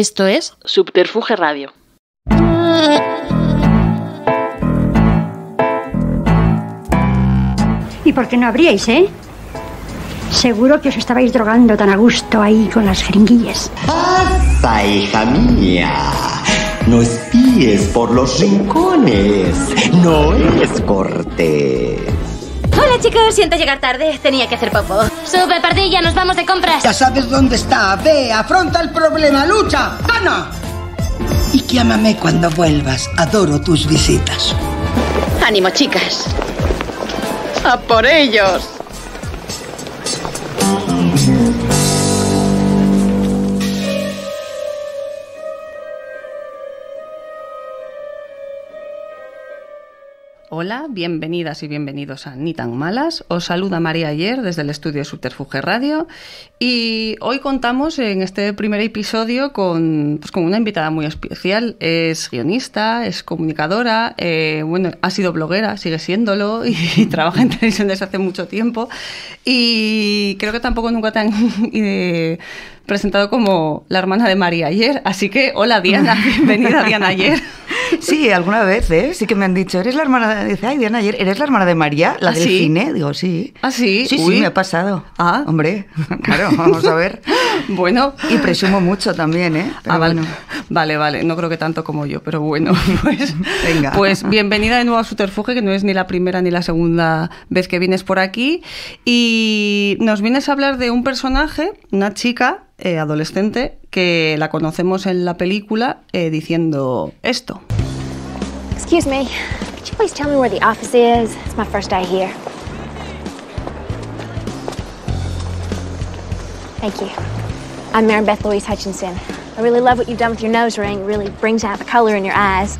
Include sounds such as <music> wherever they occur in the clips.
Esto es Subterfuge Radio. ¿Y por qué no abríais, eh? Seguro que os estabais drogando tan a gusto ahí con las jeringuillas. ¡Pasa, hija mía! No espíes por los rincones. No es corte! chicos, siento llegar tarde, tenía que hacer poco. Sube, pardilla, nos vamos de compras. Ya sabes dónde está, ve, afronta el problema, lucha, gana. Y llámame cuando vuelvas, adoro tus visitas. Ánimo chicas. A por ellos. Hola, bienvenidas y bienvenidos a Ni tan malas. Os saluda María Ayer desde el estudio Subterfuge Radio y hoy contamos en este primer episodio con, pues, con una invitada muy especial. Es guionista, es comunicadora, eh, bueno, ha sido bloguera, sigue siéndolo y, <laughs> trabaja en televisión desde hace mucho tiempo y creo que tampoco nunca te han <laughs> eh, presentado como la hermana de María Ayer. Así que, hola Diana, <laughs> bienvenida Diana Ayer. Sí, alguna vez, ¿eh? Sí que me han dicho, eres la hermana de... ayer, ¿eres la hermana de María? ¿La ¿Ah, del cine? Digo, sí. ¿Ah, sí? Sí, me ha pasado. Ah. Hombre, <laughs> claro, vamos a ver. <laughs> bueno. Y presumo mucho también, ¿eh? Ah, vale. Vale, vale. No creo que tanto como yo, pero bueno. <laughs> Pues, Venga. Pues bienvenida de nuevo a Suterfuge, que no es ni la primera ni la segunda vez que vienes por aquí. Y nos vienes a hablar de un personaje, una chica eh, adolescente que la conocemos en la película eh, diciendo esto. Excuse me, could you please tell me where the office is? It's my first day here. Thank you. I'm Mary Beth Louise Hutchinson. I really love what you've done with your nose ring. It really brings out the color in your eyes.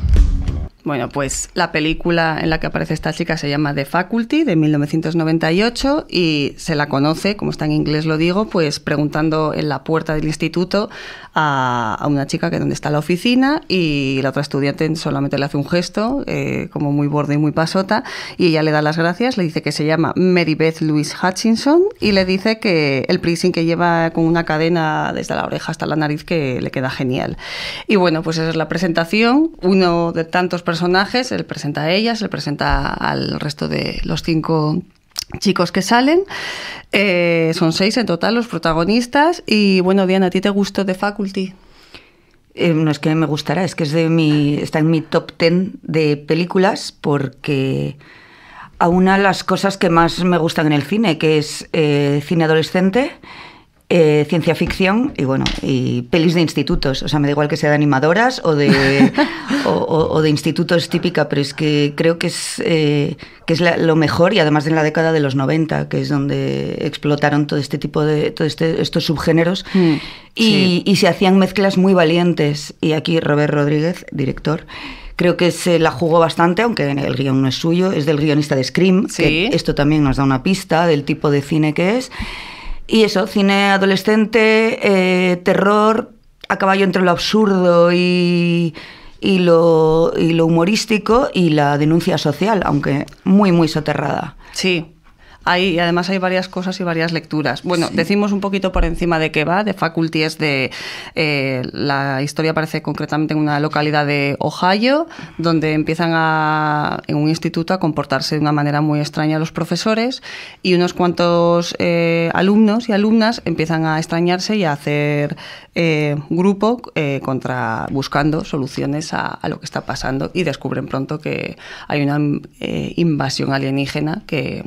Bueno, pues la película en la que aparece esta chica se llama The Faculty de 1998 y se la conoce, como está en inglés lo digo, pues preguntando en la puerta del instituto a, una chica que donde está la oficina y la otra estudiante solamente le hace un gesto eh, como muy borde y muy pasota y ella le da las gracias, le dice que se llama Mary Beth Louise Hutchinson y le dice que el piercing que lleva con una cadena desde la oreja hasta la nariz que le queda genial. Y bueno, pues esa es la presentación, uno de tantos personajes personajes, él presenta a ellas, él presenta al resto de los cinco chicos que salen. Eh, son seis en total los protagonistas. Y bueno, Diana, ¿a ti te gustó The Faculty? Eh, no es que me gustará, es que es de mi, está en mi top ten de películas porque a una de las cosas que más me gustan en el cine, que es eh, cine adolescente eh, ciencia ficción y bueno, y pelis de institutos. O sea, me da igual que sea de animadoras o de, <laughs> o, de institutos típica, pero es que creo que es, eh, que es lo mejor y además en la década de los 90, que es donde explotaron todo este tipo de, todos este, estos subgéneros mm, y, se hacían mezclas muy valientes. Y aquí Robert Rodríguez, director creo que se la jugó bastante, aunque el guión no es suyo, es del guionista de Scream, ¿Sí? que esto también nos da una pista del tipo de cine que es. Y eso, cine adolescente, eh, terror, a caballo entre lo absurdo y, y, lo, y lo humorístico y la denuncia social, aunque muy, muy soterrada. Sí, hay, además hay varias cosas y varias lecturas. Bueno, decimos un poquito por encima de qué va. de faculties de. Eh, la historia aparece concretamente en una localidad de Ohio, donde empiezan a, en un instituto a comportarse de una manera muy extraña los profesores y unos cuantos eh, alumnos y alumnas empiezan a extrañarse y a hacer eh, grupo contra buscando soluciones a, lo que está pasando y descubren pronto que hay una invasión alienígena que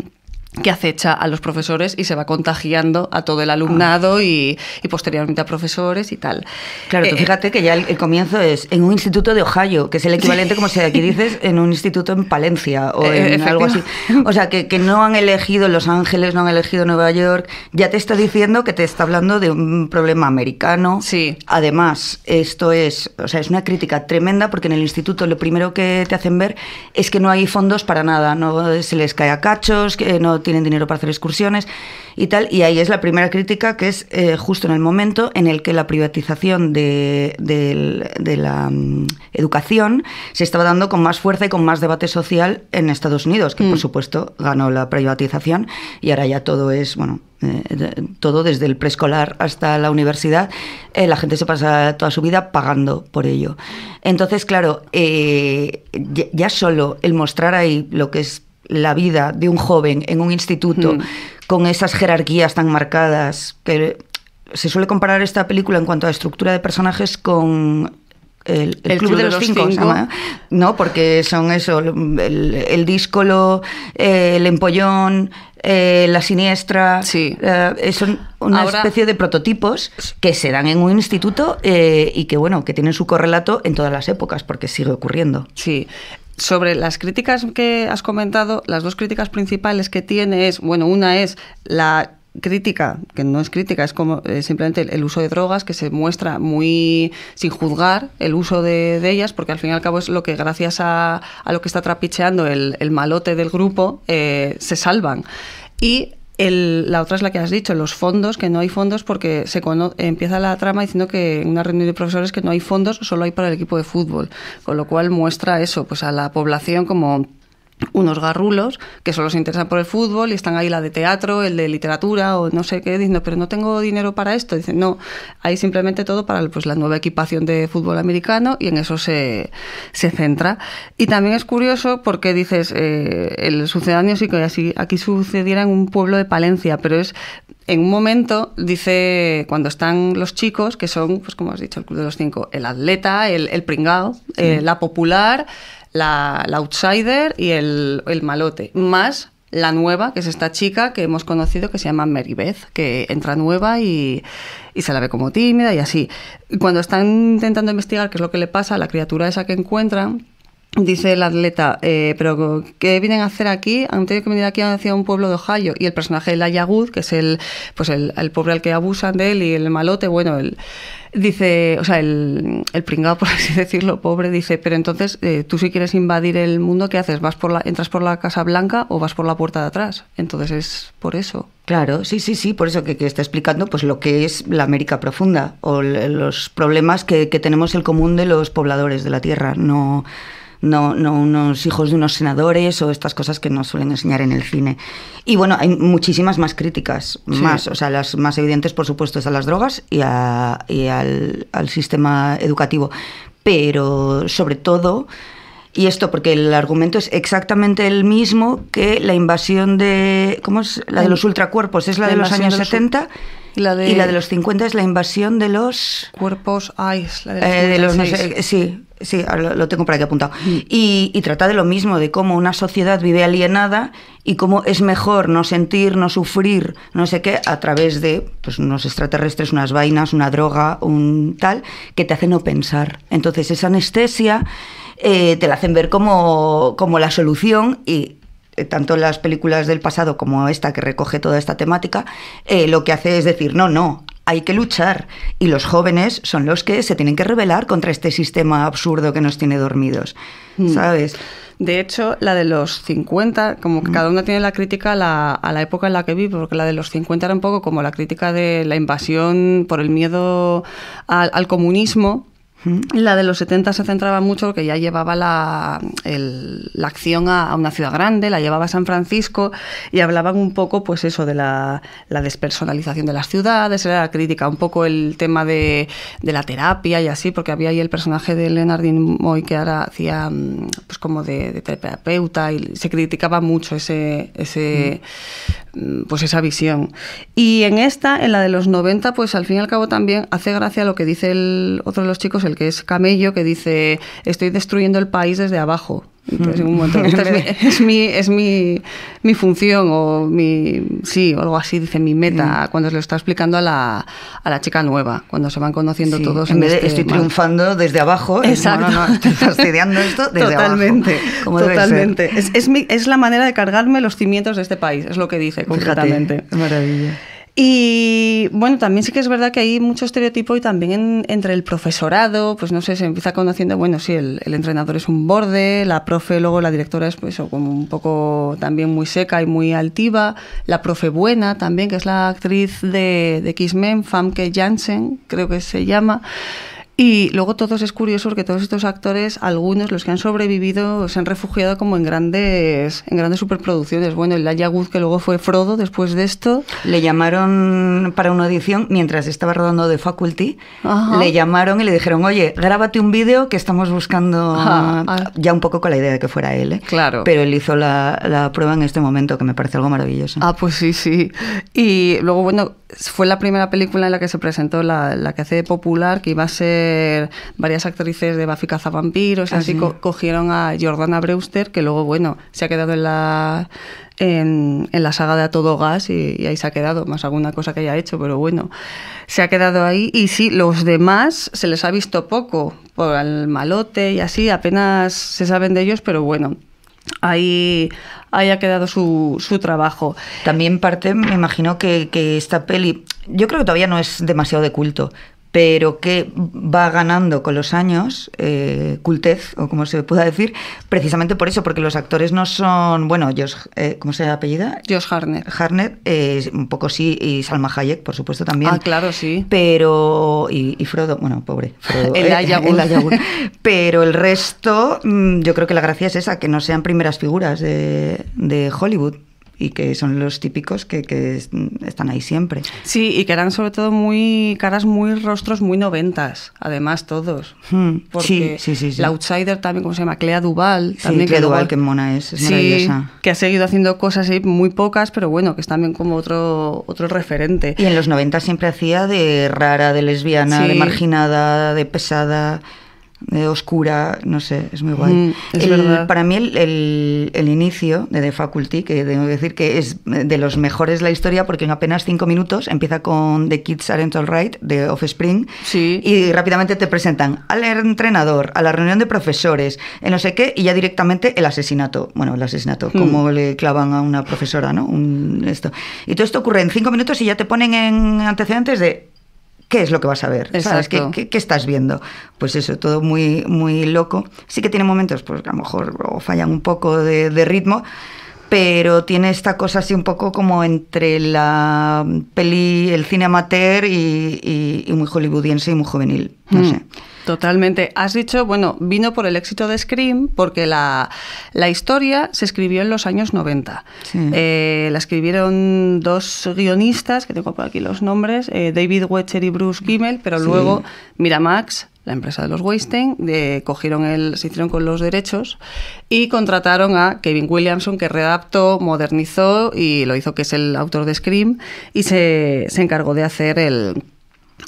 que acecha a los profesores y se va contagiando a todo el alumnado ah. y, posteriormente a profesores y tal. Claro, tú eh, fíjate que ya el, comienzo es en un instituto de Ohio, que es el equivalente, como si aquí dices, en un instituto en Palencia o eh, en algo así. O sea, que, que, no han elegido Los Ángeles, no han elegido Nueva York. Ya te está diciendo que te está hablando de un problema americano. Sí. Además, esto es, o sea, es una crítica tremenda porque en el instituto lo primero que te hacen ver es que no hay fondos para nada, no se les cae a cachos, que no tienen dinero para hacer excursiones y tal. Y ahí es la primera crítica, que es eh, justo en el momento en el que la privatización de, la mm, educación se estaba dando con más fuerza y con más debate social en Estados Unidos, que por mm. supuesto ganó la privatización y ahora ya todo es, bueno, eh, todo desde el preescolar hasta la universidad, eh, la gente se pasa toda su vida pagando por ello. Entonces, claro, ya solo el mostrar ahí lo que es la vida de un joven en un instituto mm. con esas jerarquías tan marcadas que se suele comparar esta película en cuanto a estructura de personajes con el, club, de, los, cinco, ¿no? porque son eso, el, discolo díscolo, eh, el empollón, eh, la siniestra. Sí. Eh, son una especie de prototipos que se dan en un instituto y que, bueno, que tienen su correlato en todas las épocas, porque sigue ocurriendo. Sí sobre las críticas que has comentado, las dos críticas principales que tiene es, bueno, una es la crítica, que no es crítica, es como eh, simplemente el, uso de drogas que se muestra muy sin juzgar el uso de, ellas, porque al fin y al cabo es lo que gracias a, lo que está trapicheando el, malote del grupo eh, se salvan. Y la otra es la que has dicho, los fondos, que no hay fondos porque se empieza la trama diciendo que en una reunión de profesores que no hay fondos, solo hay para el equipo de fútbol, con lo cual muestra eso, pues a la población como unos garrulos que solo se interesan por el fútbol y están ahí la de teatro, el de literatura o no sé qué, diciendo, pero no tengo dinero para esto. Dicen, no, hay simplemente todo para pues, la nueva equipación de fútbol americano y en eso se, se centra. Y también es curioso porque dices, eh, el sucedáneo sí que así, aquí sucediera en un pueblo de Palencia, pero es en un momento, dice, cuando están los chicos, que son, pues como has dicho, el Club de los Cinco, el atleta, el, el pringao, eh, la popular, la, outsider y el, malote, más la nueva, que es esta chica que hemos conocido que se llama Mary Beth, que entra nueva y, y, se la ve como tímida y así. Cuando están intentando investigar qué es lo que le pasa a la criatura esa que encuentran, dice el atleta, eh, pero ¿qué vienen a hacer aquí? Han tenido que venir aquí hacia un pueblo de Ohio. Y el personaje de la que es el, pues el pobre al que abusan de él y el malote, bueno, el Dice, o sea, el, el pringado, por <laughs> así decirlo, pobre, dice, pero entonces eh, tú si quieres invadir el mundo, ¿qué haces? ¿Vas por la, ¿Entras por la Casa Blanca o vas por la puerta de atrás? Entonces es por eso. Claro, sí, sí, sí, por eso que, está explicando pues lo que es la América profunda o los problemas que, que tenemos el común de los pobladores de la Tierra. No no, no unos hijos de unos senadores o estas cosas que nos suelen enseñar en el cine. Y bueno, hay muchísimas más críticas, más, o sea, las más evidentes, por supuesto, es a las drogas y, al, sistema educativo. Pero sobre todo... Y esto porque el argumento es exactamente el mismo que la invasión de. ¿Cómo es? La de los ultracuerpos, es la, de los años 70. Y la, de, los 50 es la invasión de los. Cuerpos. Ay, la de los eh, sí, Sí, lo tengo por aquí apuntado. Mm. Y, trata de lo mismo, de cómo una sociedad vive alienada y cómo es mejor no sentir, no sufrir, no sé qué, a través de pues, unos extraterrestres, unas vainas, una droga, un tal, que te hace no pensar. Entonces, esa anestesia eh, te la hacen ver como, como la solución y eh, tanto las películas del pasado como esta que recoge toda esta temática, eh, lo que hace es decir, no, no, hay que luchar y los jóvenes son los que se tienen que rebelar contra este sistema absurdo que nos tiene dormidos, mm. ¿sabes? De hecho, la de los 50, como que mm. cada una tiene la crítica a la, época en la que vive, porque la de los 50 era un poco como la crítica de la invasión por el miedo al comunismo la de los 70 se centraba mucho porque ya llevaba la, acción a, una ciudad grande, la llevaba a San Francisco y hablaban un poco, pues eso, de la, despersonalización de las ciudades, era crítica, un poco el tema de, la terapia y así, porque había ahí el personaje de Leonardin Moy que ahora hacía mm, pues como de, terapeuta y se criticaba mucho ese, mm, pues esa visión. Y en esta, en la de los 90, pues al fin y al cabo también hace gracia lo que dice el otro de los chicos, que es camello, que dice, estoy destruyendo el país desde abajo. Mm. <laughs> es, mi, es, mi, mi, función o mi, sí, algo así, dice mi meta, mm. cuando se lo está explicando a la, a la chica nueva, cuando se van conociendo todos. En, vez este estoy triunfando desde abajo, Exacto. estoy fastidiando esto desde totalmente, abajo. Totalmente, <laughs> es, es la manera de cargarme los cimientos de este país, es lo que dice concretamente. maravilla. Y bueno, también sí que es verdad que hay mucho estereotipo y también entre el profesorado, pues no sé, se empieza conociendo, bueno, sí, el, entrenador es un borde, la profe, luego la directora es pues como un poco también muy seca y muy altiva, la profe buena también, que es la actriz de, de X-Men, Famke Janssen, creo que se llama. Y luego todos es curioso porque todos estos actores, algunos, los que han sobrevivido, se han refugiado como en grandes, en grandes superproducciones. Bueno, el Elijah Wood, que luego fue Frodo después de esto. Le llamaron para una audición, mientras estaba rodando The Faculty, le llamaron y le dijeron, oye, grábate un vídeo que estamos buscando, ya un poco con la idea de que fuera él. ¿eh? Claro. Pero él hizo la, la prueba en este momento, que me parece algo maravilloso. Ah, pues sí, sí. Y luego, bueno, fue la primera película en la que se presentó la, que hace popular, que iba a ser varias actrices de Buffy Cazavampiros, y así cogieron a Jordana Brewster, que luego, bueno, se ha quedado en la, en, la saga de A Todo Gas y, y, ahí se ha quedado, más alguna cosa que haya hecho, pero bueno, se ha quedado ahí. Y sí, los demás se les ha visto poco por el malote y así, apenas se saben de ellos, pero bueno, ahí ha quedado su, su, trabajo. También parte, me imagino que, que, esta peli, yo creo que todavía no es demasiado de culto, pero que va ganando con los años eh, cultez, o como se pueda decir, precisamente por eso, porque los actores no son, bueno, Josh, eh, ¿cómo se apellida? Josh Harner. Harner, eh, un poco sí, y Salma Hayek, por supuesto, también. Ah, claro, sí. Pero, y, Frodo, bueno, pobre, Frodo. <laughs> el ¿eh? <laughs> pero el resto, mm, yo creo que la gracia es esa, que no sean primeras figuras de, de Hollywood y que son los típicos que, están ahí siempre. Sí, y que eran sobre todo muy caras, muy rostros, muy noventas, además todos. Hmm, sí, sí, sí, La Outsider también, ¿cómo se llama? Clea Duval. También, Clea que Duval, que mona es, es maravillosa. Que ha seguido haciendo cosas muy pocas, pero bueno, que es también como otro, otro referente. Y en los 90 siempre hacía de rara, de lesbiana, de marginada, de pesada oscura, no sé, es muy guay. Mm, para mí el, el, inicio de The Faculty, que debo decir que es de los mejores de la historia porque en apenas cinco minutos empieza con The Kids Aren't Alright de Offspring sí. y rápidamente te presentan al entrenador, a la reunión de profesores, en no sé qué y ya directamente el asesinato, bueno, el asesinato, mm. como le clavan a una profesora, ¿no? esto. Y todo esto ocurre en cinco minutos y ya te ponen en antecedentes de ¿qué es lo que vas a ver? ¿Sabes? ¿Qué, estás viendo? Pues eso, todo muy, muy loco. Sí que tiene momentos, pues a lo mejor fallan un poco de ritmo, pero tiene esta cosa así un poco como entre la peli, el cine amateur y, muy hollywoodiense y muy juvenil. Mm, totalmente. Has dicho, bueno, vino por el éxito de Scream porque la, historia se escribió en los años 90. Eh, la escribieron dos guionistas, que tengo por aquí los nombres, eh, David Wetcher y Bruce Gimmel, pero luego Miramax la empresa de los Weinstein, de, cogieron el, se hicieron con los derechos y contrataron a Kevin Williamson, que redactó, modernizó y lo hizo, que es el autor de Scream, y se, encargó de hacer el,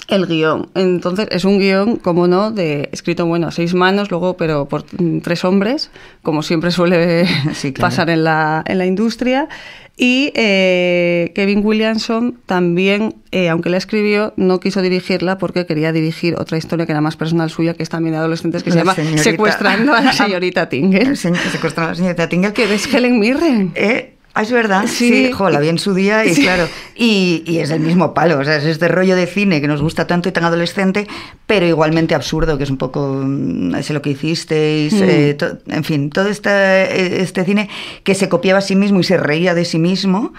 el guión. Entonces, es un guión, como no, de escrito, bueno, a seis manos, luego, pero por tres hombres, como siempre suele pasar en la, en la industria. Y eh, Kevin Williamson también, eh, aunque la escribió, no quiso dirigirla porque quería dirigir otra historia que era más personal suya, que es también de adolescentes, que se llama Secuestrando a la <laughs> señorita Tingle. Secuestrando a la señorita Tingle. Que es Helen Mirren. Eh, Ah, es verdad, sí, jola, bien su día y claro, y, es el mismo palo, o sea, es este rollo de cine que nos gusta tanto y tan adolescente, pero igualmente absurdo, que es un poco, mm, sé lo que hicisteis, hmm. eh, en fin, todo este, eh, este cine que se copiaba a sí mismo y se reía de sí mismo.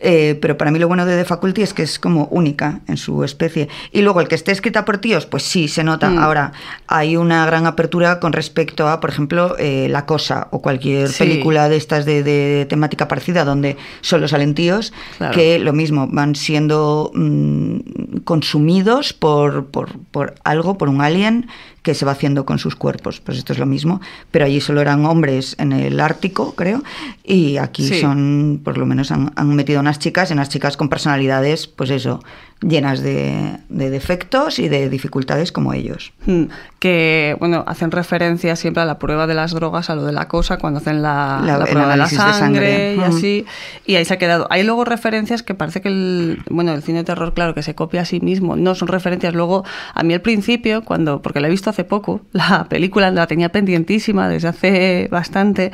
Eh, pero para mí lo bueno de The Faculty es que es como única en su especie. Y luego, el que esté escrita por tíos, pues sí, se nota. Mm. Ahora, hay una gran apertura con respecto a, por ejemplo, eh, La Cosa o cualquier película de estas de, temática parecida, donde son los alentíos que lo mismo, van siendo mm, consumidos por, por, por algo, por un alien que se va haciendo con sus cuerpos. Pues esto es lo mismo, pero allí solo eran hombres en el Ártico, creo, y aquí son, por lo menos han, han, metido unas chicas, y unas chicas con personalidades, pues eso, llenas de, defectos y de dificultades como ellos. Hmm. Que, bueno, hacen referencia siempre a la prueba de las drogas, a lo de la cosa, cuando hacen la, la, prueba de la sangre, y hmm. así. Y ahí se ha quedado. Hay luego referencias que parece que el, bueno, el cine de terror, claro, que se copia a sí mismo. No, son referencias. Luego, a mí al principio, cuando, porque la he visto hace poco, <laughs> la película la tenía pendientísima desde hace bastante.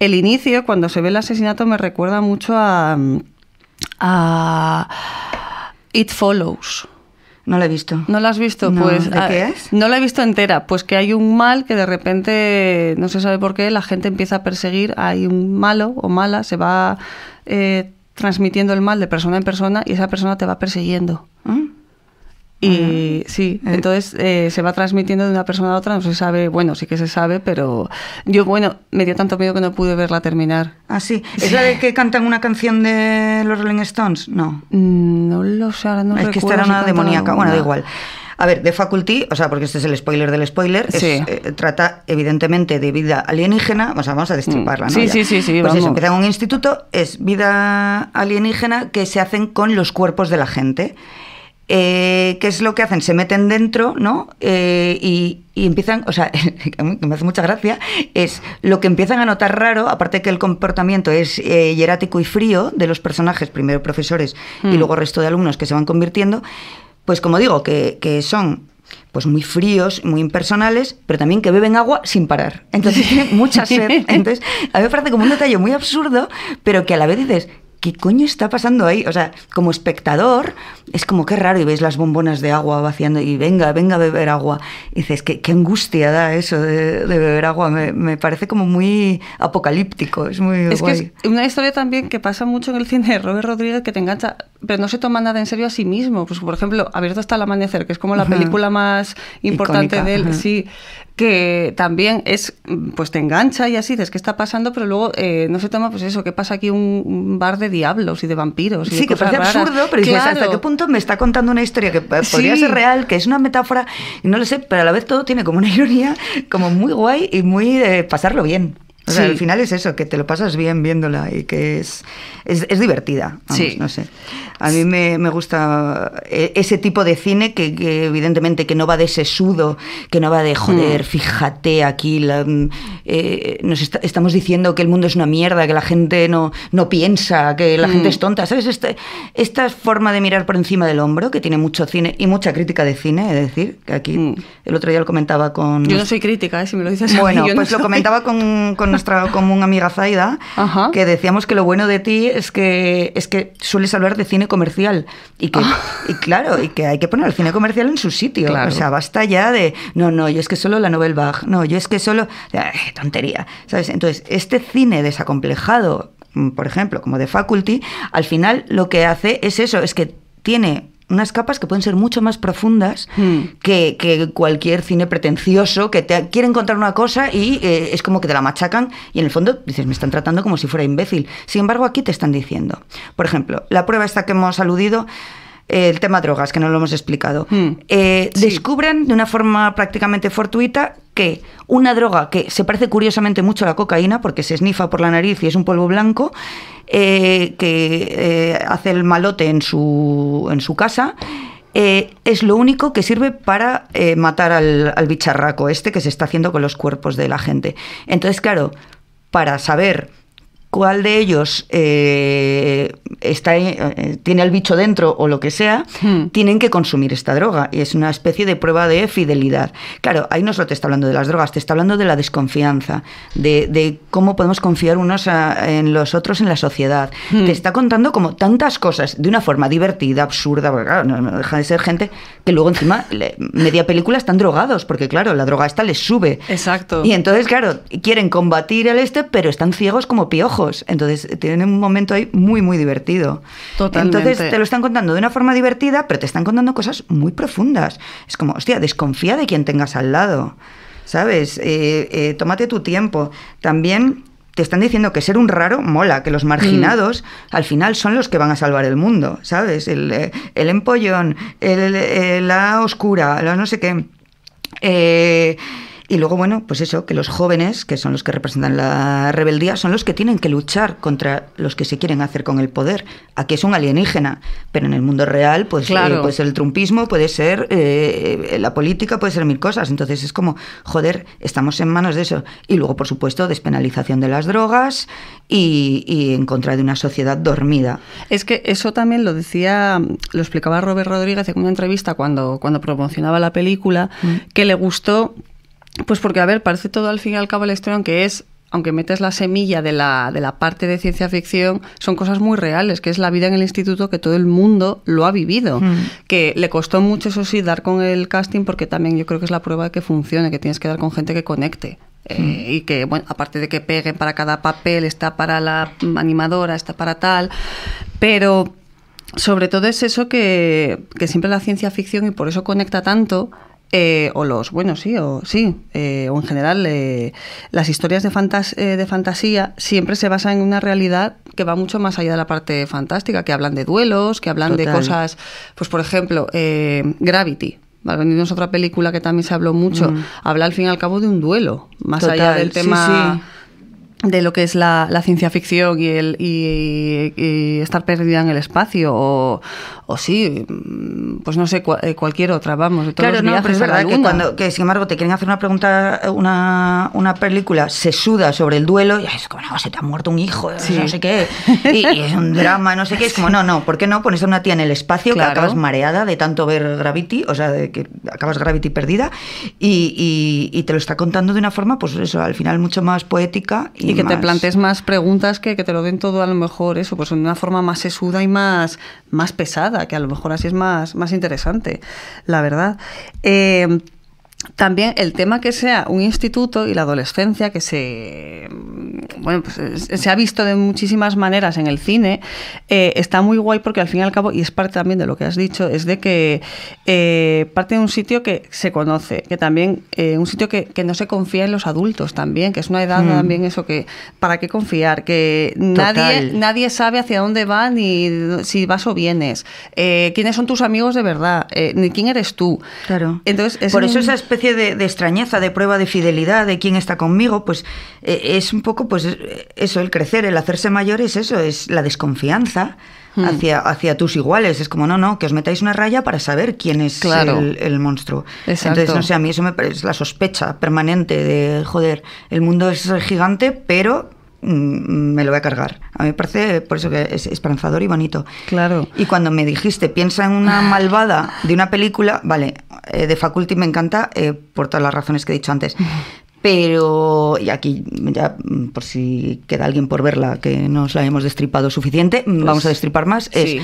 El inicio, cuando se ve el asesinato, me recuerda mucho a... a It Follows. No la he visto. ¿No la has visto? Pues, ah, qué es? No la he visto entera. Pues que hay un mal que de repente, no se sabe por qué, la gente empieza a perseguir. Hay un malo o mala, se va eh, transmitiendo el mal de persona en persona y esa persona te va persiguiendo. Ah. Y sí, eh. entonces eh, se va transmitiendo de una persona a otra, no se sabe, bueno, sí que se sabe, pero yo, bueno, me dio tanto miedo que no pude verla terminar. Ah, sí. ¿Es la de que cantan una canción de los Rolling Stones? No. Mm, no lo sé, ahora no Es que esta era una demoníaca, bueno, da igual. A ver, The Faculty, o sea, porque este es el spoiler del spoiler, eh, trata evidentemente de vida alienígena, o sea, vamos a destriparla, mm. Sí, sí, sí, sí. Pues vamos. eso, empieza en un instituto, es vida alienígena que se hacen con los cuerpos de la gente. Eh, ¿Qué es lo que hacen? Se meten dentro, ¿no? Eh, y, empiezan, o sea, <laughs> que me hace mucha gracia, es lo que empiezan a notar raro, aparte que el comportamiento es eh, hierático y frío de los personajes, primero profesores y mm. luego resto de alumnos que se van convirtiendo, pues como digo, que, que son pues muy fríos, muy impersonales, pero también que beben agua sin parar. Entonces tienen mucha sed. <laughs> Entonces, a mí me parece como un detalle muy absurdo, pero que a la vez dices, ¿qué coño está pasando ahí? O sea, como espectador, es como que raro y ves las bombonas de agua vaciando y venga, venga a beber agua. Y dices, qué, qué angustia da eso de, beber agua. Me, parece como muy apocalíptico. Es muy. Es que una historia también que pasa mucho en el cine de Robert Rodríguez que te engancha, pero no se toma nada en serio a sí mismo. Pues, por ejemplo, Abierto hasta el amanecer, que es como la película más importante de él que también es, pues te engancha y así, dices, ¿qué está pasando? Pero luego eh, no se toma, pues eso, ¿qué pasa aquí? Un, bar de diablos y de vampiros. sí, que parece absurdo, pero dices, ¿hasta qué punto me está contando una historia que eh, podría ser real, que es una metáfora? Y no lo sé, pero a la vez todo tiene como una ironía, como muy guay y muy de pasarlo bien al final es eso, que te lo pasas bien viéndola y que es, es, divertida. sí. No sé. A mí me, gusta eh, ese tipo de cine que, evidentemente que no va de sesudo, que no va de joder, hmm. fíjate aquí, la, mm, eh, nos estamos diciendo que el mundo es una mierda, que la gente no, no piensa, que la gente hmm. es tonta. ¿Sabes? Este, esta forma de mirar por encima del hombro, que tiene mucho cine y mucha crítica de cine, es decir, que aquí hmm. el otro día lo comentaba con... Yo no soy crítica, ¿eh? si me lo dices. Bueno, pues lo comentaba con como común amiga Zaida, que decíamos que lo bueno de ti es que, es que sueles hablar de cine comercial. Y que, ah. y claro, y que hay que poner el cine comercial en su sitio. O sea, basta ya de, no, no, yo es que solo la Nobel Bach, no, yo es que solo, eh, tontería, ¿sabes? Entonces, este cine desacomplejado, mm, por ejemplo, como de Faculty, al final lo que hace es eso, es que tiene unas capas que pueden ser mucho más profundas hmm. que, cualquier cine pretencioso que te quiere encontrar una cosa y eh, es como que te la machacan y en el fondo dices, me están tratando como si fuera imbécil. Sin embargo, aquí te están diciendo, por ejemplo, la prueba esta que hemos aludido, eh, el tema drogas, que no lo hemos explicado. Hmm. Eh, descubren de una forma prácticamente fortuita que una droga que se parece curiosamente mucho a la cocaína, porque se esnifa por la nariz y es un polvo blanco, eh, que eh, hace el malote en su, en su casa, eh, es lo único que sirve para matar al, al bicharraco este que se está haciendo con los cuerpos de la gente. Entonces, claro, para saber cuál de ellos eh, eh, tiene el bicho dentro o lo que sea, hmm. tienen que consumir esta droga. Y es una especie de prueba de fidelidad. Claro, ahí no solo te está hablando de las drogas, te está hablando de la desconfianza, de, cómo podemos confiar unos en los otros en la sociedad. Hmm. Te está contando como tantas cosas de una forma divertida, absurda, porque claro, no, deja de ser gente que luego encima <laughs> media película están drogados, porque claro, la droga esta les sube. Exacto. Y entonces, claro, quieren combatir al este, pero están ciegos como piojos. Entonces, eh, tienen un momento ahí muy, muy divertido. Totalmente. Entonces, te lo están contando de una forma divertida, pero te están contando cosas muy profundas. Es como, hostia, desconfía de quien tengas al lado. ¿Sabes? Eh, eh, tómate tu tiempo. También te están diciendo que ser un raro mola, que los mm. marginados al final son los que van a salvar el mundo, ¿sabes? El, empollón, la oscura, la no sé qué. Y luego, bueno, pues eso, que los jóvenes, que son los que representan la rebeldía, son los que tienen que luchar contra los que se quieren hacer con el poder. Aquí es un alienígena, pero en el mundo real, pues eh, claro. puede ser el trumpismo, puede ser eh, la política, puede ser mil cosas. Entonces es como, joder, estamos en manos de eso. Y luego, por supuesto, despenalización de las drogas y, en contra de una sociedad dormida. Es que eso también lo decía, lo explicaba Robert Rodríguez en una entrevista cuando, cuando promocionaba la película, mm. que le gustó pues porque, a ver, parece todo al fin y al cabo la historia, aunque es aunque metes la semilla de la, de la, parte de ciencia ficción, son cosas muy reales, que es la vida en el instituto que todo el mundo lo ha vivido. Mm. Que le costó mucho, eso sí, dar con el casting, porque también yo creo que es la prueba de que funcione, que tienes que dar con gente que conecte. Eh, mm. y que, bueno, aparte de que peguen para cada papel, está para la animadora, está para tal, pero sobre todo es eso que, que siempre la ciencia ficción, y por eso conecta tanto, eh, o los bueno, sí, o sí, eh, o en general eh, las historias de, de fantasía siempre se basan en una realidad que va mucho más allá de la parte fantástica, que hablan de duelos, que hablan de cosas, pues por ejemplo, Gravity, a otra película que también se habló mucho, mm. habla al fin y al cabo de un duelo, más allá del tema de lo que es la, ciencia ficción y, el, y, estar perdida en el espacio o, o sí, mm, pues no sé, eh, cualquier otra, vamos. De todos claro, no, pero es verdad que cuando, sin embargo te quieren hacer una pregunta, una, una película se suda sobre el duelo y es como, no, se te ha muerto un hijo, eh, no sé qué, y, es un drama, no sé qué, es como, no, no, ¿por qué no pones a una tía en el espacio que acabas mareada de tanto ver Gravity, o sea, de que acabas Gravity perdida y, te lo está contando de una forma, pues eso, al final mucho más poética y y que te plantees más preguntas que, que te lo den todo a lo mejor eso, pues en una forma más sesuda y más, más pesada, que a lo mejor así es más, más interesante, la verdad. Eh, también el tema que sea un instituto y la adolescencia que se mm, bueno pues, eh, se ha visto de muchísimas maneras en el cine eh, está muy guay porque al fin y al cabo y es parte también de lo que has dicho es de que eh, parte de un sitio que se conoce que también eh, un sitio que, que, no se confía en los adultos también que es una edad mm. también eso que para qué confiar que nadie nadie sabe hacia dónde va ni si vas o vienes quiénes son tus amigos de verdad ni quién eres tú claro entonces por eso es de, extrañeza, de prueba de fidelidad, de quién está conmigo, pues eh, es un poco pues eso, el crecer, el hacerse mayor es eso, es la desconfianza hmm. hacia, hacia tus iguales. Es como, no, no, que os metáis una raya para saber quién es el, monstruo. Entonces, no sé, a mí eso me parece la sospecha permanente de, joder, el mundo es gigante, pero mm, me lo voy a cargar. A mí me parece, por eso que es esperanzador y bonito. Claro. Y cuando me dijiste, piensa en una malvada de una película, vale, eh, de Faculty me encanta eh, por todas las razones que he dicho antes. <laughs> Pero, y aquí ya mm, por si queda alguien por verla, que nos la hemos destripado suficiente, mm, pues vamos a destripar más, sí. es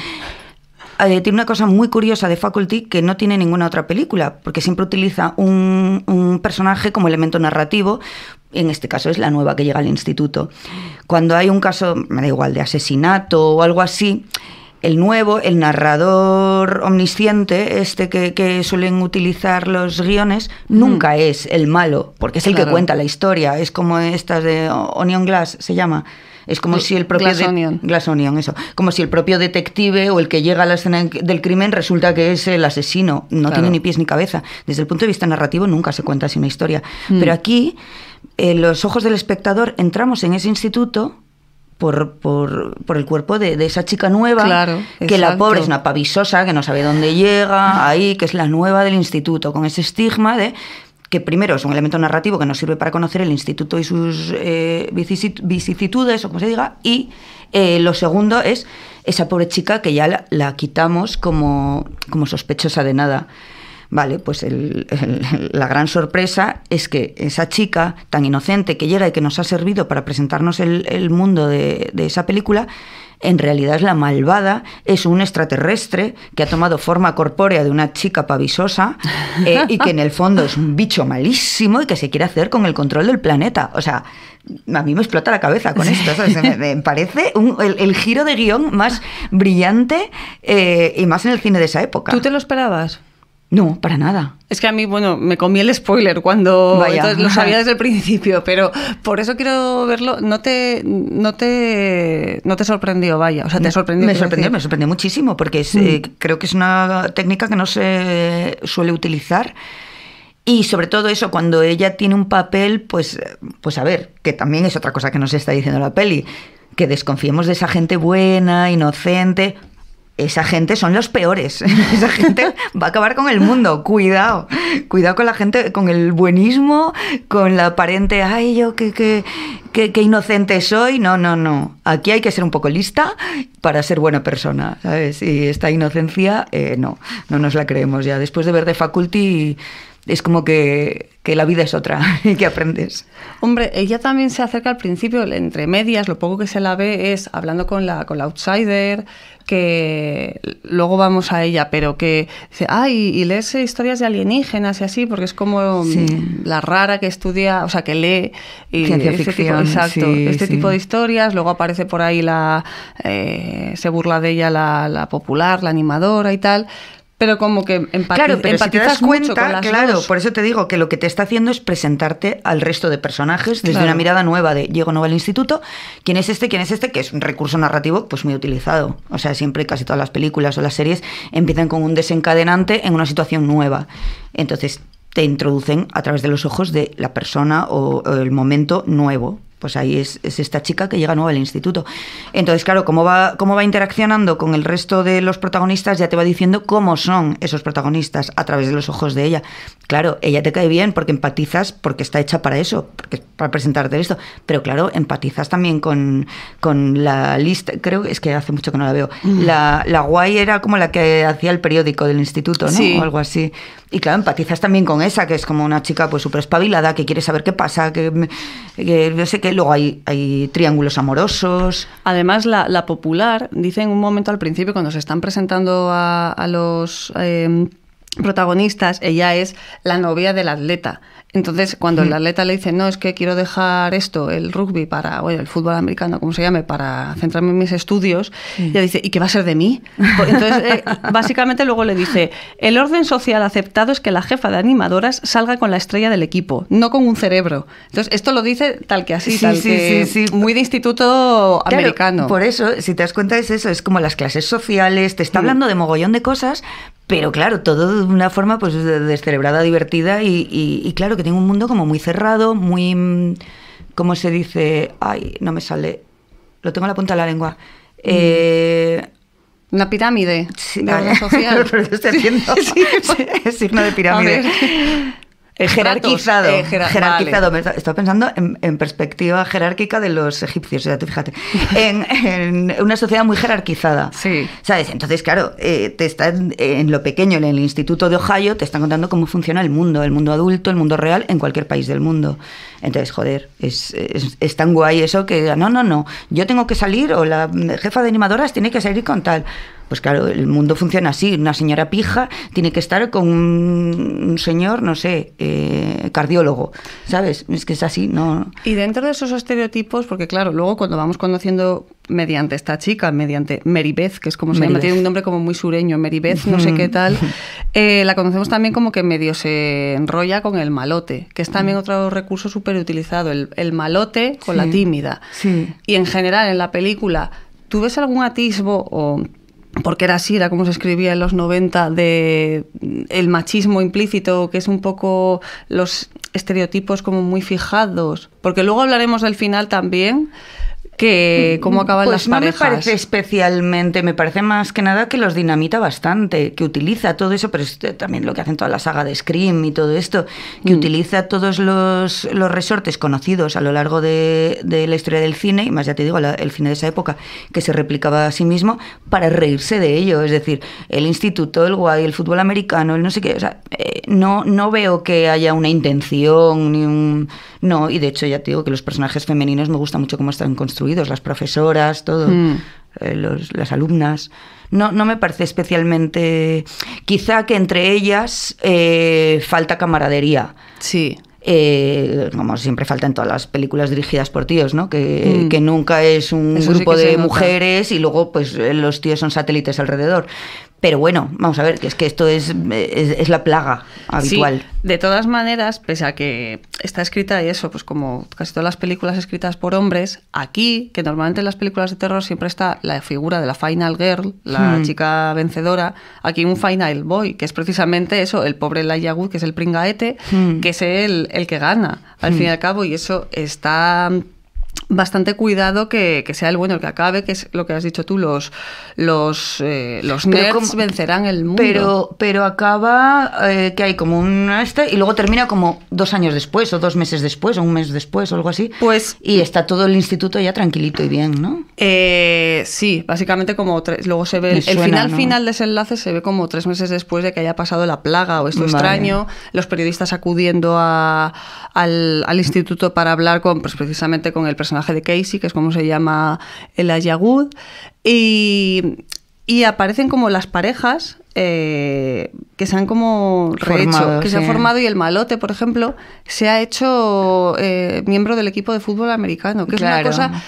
eh, tiene una cosa muy curiosa de Faculty que no tiene ninguna otra película, porque siempre utiliza un, un, personaje como elemento narrativo. En este caso es la nueva que llega al instituto. Cuando hay un caso, me da igual, de asesinato o algo así, el nuevo, el narrador omnisciente, este que, suelen utilizar los guiones, nunca es el malo, porque es el que cuenta la historia. Es como estas de Onion Glass, se llama. Es como si el propio Glass, Onion. eso. Como si el propio detective o el que llega a la escena del crimen resulta que es el asesino. No tiene ni pies ni cabeza. Desde el punto de vista narrativo nunca se cuenta así una historia. Mm. Pero aquí, en los ojos del espectador, entramos en ese instituto por, por, el cuerpo de, esa chica nueva, que la pobre es una pavisosa, que no sabe dónde llega, ahí, que es la nueva del instituto, con ese estigma de que primero es un elemento narrativo que nos sirve para conocer el instituto y sus eh, vicisitudes, o como se diga, y eh, lo segundo es esa pobre chica que ya la, quitamos como, como sospechosa de nada. Vale, pues la gran sorpresa es que esa chica tan inocente que llega y que nos ha servido para presentarnos el, mundo de, esa película, en realidad es la malvada, es un extraterrestre que ha tomado forma corpórea de una chica pavisosa eh, y que en el fondo es un bicho malísimo y que se quiere hacer con el control del planeta. O sea, a mí me explota la cabeza con esto. Me, parece el, giro de guión más brillante eh, y más en el cine de esa época. ¿Tú te lo esperabas? No, para nada. Es que a mí, bueno, me comí el spoiler cuando Vaya. lo sabía desde el <laughs> principio, pero por eso quiero verlo. No te, no te, no te sorprendió, vaya. O sea, te sorprendió. Me sorprendió, me sorprendió muchísimo, porque mm. eh, creo que es una técnica que no se suele utilizar. Y sobre todo eso, cuando ella tiene un papel, pues, pues a ver, que también es otra cosa que nos está diciendo la peli, que desconfiemos de esa gente buena, inocente, esa gente son los peores. <laughs> esa gente va a acabar con el mundo. Cuidado. Cuidado con la gente, con el buenismo, con la aparente, ay, yo qué, qué, qué, inocente soy. No, no, no. Aquí hay que ser un poco lista para ser buena persona, ¿sabes? Y esta inocencia, eh, no, no nos la creemos ya. Después de ver The Faculty es como que, que la vida es otra <laughs> y que aprendes. Hombre, ella también se acerca al principio, entre medias, lo poco que se la ve es hablando con la, con la outsider, que luego vamos a ella, pero que dice, ay, y, lees historias de alienígenas y así, porque es como mm, la rara que estudia, o sea, que lee Ciencia ficción, exacto, este tipo de historias, luego aparece por ahí la, eh, se burla de ella la popular, la animadora y tal, pero como que en claro, te das cuenta, claro, por eso te digo que lo que te está haciendo es presentarte al resto de personajes desde una mirada nueva de llego nuevo al instituto, quién es este, quién es este, que es un recurso narrativo pues muy utilizado. O sea, siempre casi todas las películas o las series empiezan con un desencadenante en una situación nueva. Entonces te introducen a través de los ojos de la persona o el momento nuevo pues ahí es, esta chica que llega nueva al instituto. Entonces, claro, cómo va, cómo va interaccionando con el resto de los protagonistas ya te va diciendo cómo son esos protagonistas a través de los ojos de ella. Claro, ella te cae bien porque empatizas, porque está hecha para eso, para presentarte esto. Pero claro, empatizas también con, con la lista, creo es que hace mucho que no la veo. Mm. La, la guay era como la que hacía el periódico del instituto, ¿no? O algo así. Y claro, empatizas también con esa, que es como una chica pues súper espabilada, que quiere saber qué pasa, que, no sé que luego hay, hay triángulos amorosos. Además, la, popular dice en un momento al principio, cuando se están presentando a, los eh, protagonistas, ella es la novia del atleta entonces, cuando el atleta le dice, no, es que quiero dejar esto, el rugby, para, bueno, el fútbol americano, como se llame, para centrarme en mis estudios, Y dice, ¿y qué va a ser de mí? Pues entonces, eh, <laughs> básicamente luego le dice, el orden social aceptado es que la jefa de animadoras salga con la estrella del equipo, no con un cerebro. Entonces, esto lo dice tal que así, sí, tal sí, muy de instituto claro, americano. Por eso, si te das cuenta, es eso, es como las clases sociales, te está mm. hablando de mogollón de cosas, pero claro, todo de una forma pues descerebrada, divertida y, y, y claro, tengo un mundo como muy cerrado, muy... Mm, ¿Cómo se dice? Ay, no me sale. Lo tengo a la punta de la lengua. Mm. Eh... Una pirámide. Sí, de social. <laughs> <laughs> <laughs> signo de pirámide. Eh, jerarquizado. Eh, jerarquizado. Estaba pensando en, perspectiva jerárquica de los egipcios, ya tú fíjate. <laughs> En, una sociedad muy jerarquizada. Sí. ¿Sabes? Entonces, claro, eh, te están en lo pequeño, en el Instituto de Ohio, te están contando cómo funciona el mundo, el mundo adulto, el mundo real, en cualquier país del mundo. Entonces, joder, es, es, es tan guay eso que, no, no, no, yo tengo que salir o la jefa de animadoras tiene que salir con tal. Pues claro, el mundo funciona así. Una señora pija tiene que estar con un señor, no sé, eh, cardiólogo, ¿sabes? Es que es así, ¿no? Y dentro de esos estereotipos, porque claro, luego cuando vamos conociendo mediante esta chica, mediante Mary que es como se llama, tiene un nombre como muy sureño, Mary no sé qué tal, <laughs> eh, la conocemos también como que medio se enrolla con el malote, que es también otro recurso súper utilizado, el, malote con la tímida. Sí. Y en general en la película, ¿tú ves algún atisbo o porque era así, era como se escribía en los 90, de el machismo implícito, que es un poco los estereotipos como muy fijados, porque luego hablaremos del final también, que cómo mm, acaban pues las parejas? Pues no me parece especialmente, me parece más que nada que los dinamita bastante, que utiliza todo eso, pero también lo que hacen toda la saga de Scream y todo esto, que mm. utiliza todos los, resortes conocidos a lo largo de, la historia del cine, y más ya te digo, el cine de esa época, que se replicaba a sí mismo, para reírse de ello, es decir, el instituto, el guay, el fútbol americano, el no sé qué, o sea, eh, no, no veo que haya una intención ni un no, y de hecho ya te digo que los personajes femeninos me gustan mucho cómo están construidos, las profesoras, todo, hmm. eh, las alumnas. No, no me parece especialmente... Quizá que entre ellas eh, falta camaradería. Sí. Eh, como siempre falta en todas las películas dirigidas por tíos, ¿no? Que, hmm. nunca es un grupo de mujeres y luego pues los tíos son satélites alrededor. Pero bueno, vamos a ver, que es que esto es, es, la plaga habitual. Sí, de todas maneras, pese a que está escrita y eso, pues como casi todas las películas escritas por hombres, aquí, que normalmente en las películas de terror siempre está la figura de la final girl, la hmm. chica vencedora, aquí un final boy, que es precisamente eso, el pobre Laia Wood, que es el pringaete, hmm. que es el, que gana, al hmm. fin y al cabo, y eso está bastante cuidado que, sea el bueno el que acabe, que es lo que has dicho tú, los, los, eh, nerds vencerán el mundo. Pero, pero acaba eh, que hay como un este y luego termina como dos años después, o dos meses después, o un mes después, o algo así. Pues. Y está todo el instituto ya tranquilito y bien, ¿no? Eh, sí, básicamente como tres, luego se ve el, final final desenlace se ve como tres meses después de que haya pasado la plaga o esto extraño, los periodistas acudiendo a, al, instituto para hablar con, pues precisamente con el personal de Casey, que es como se llama el Ayagud. Y y aparecen como las parejas eh, que se han como rehecho, que se ha formado y el malote, por ejemplo, se ha hecho eh, miembro del equipo de fútbol americano, que es una cosa... <laughs>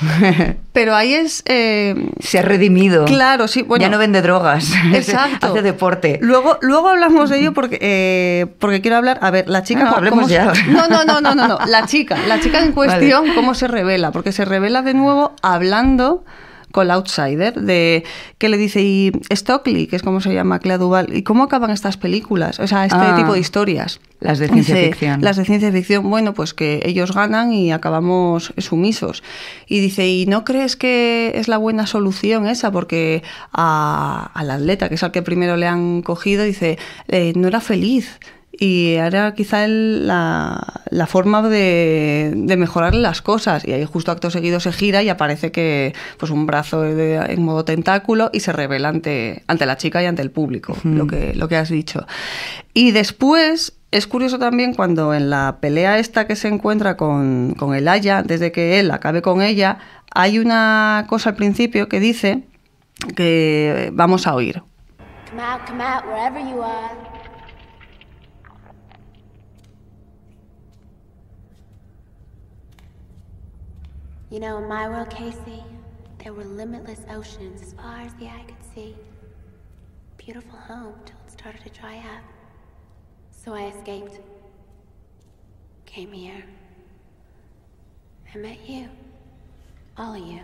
Pero ahí es... Eh, se ha redimido. Claro, sí. ya no vende drogas. <laughs> Exacto. Hace deporte. Luego, luego hablamos de ello porque, porque quiero hablar... A ver, la chica... ya. <laughs> no, no, no, no, no, La chica, la chica en cuestión, ¿cómo se revela? Porque se revela de nuevo hablando con Outsider, de que le dice, y Stockley, que es como se llama Clea Duval, ¿y cómo acaban estas películas? O sea, este ah. tipo de historias. Las de ciencia ficción. Las de ciencia ficción, bueno, pues que ellos ganan y acabamos sumisos. Y dice, ¿y no crees que es la buena solución esa? Porque al atleta, que es al que primero le han cogido, dice, eh, no era feliz y era quizá la, la, forma de, de mejorar las cosas. Y ahí justo acto seguido se gira y aparece que pues un brazo en modo tentáculo y se revela ante, la chica y ante el público, lo, que, lo que has dicho. Y después es curioso también cuando en la pelea esta que se encuentra con, con el Aya, antes de que él acabe con ella, hay una cosa al principio que dice que vamos a oír. You know, in my world, Casey, there were limitless oceans as far as the eye could see. Beautiful home till it started to dry up. So I escaped. Came here. I met you. All of you.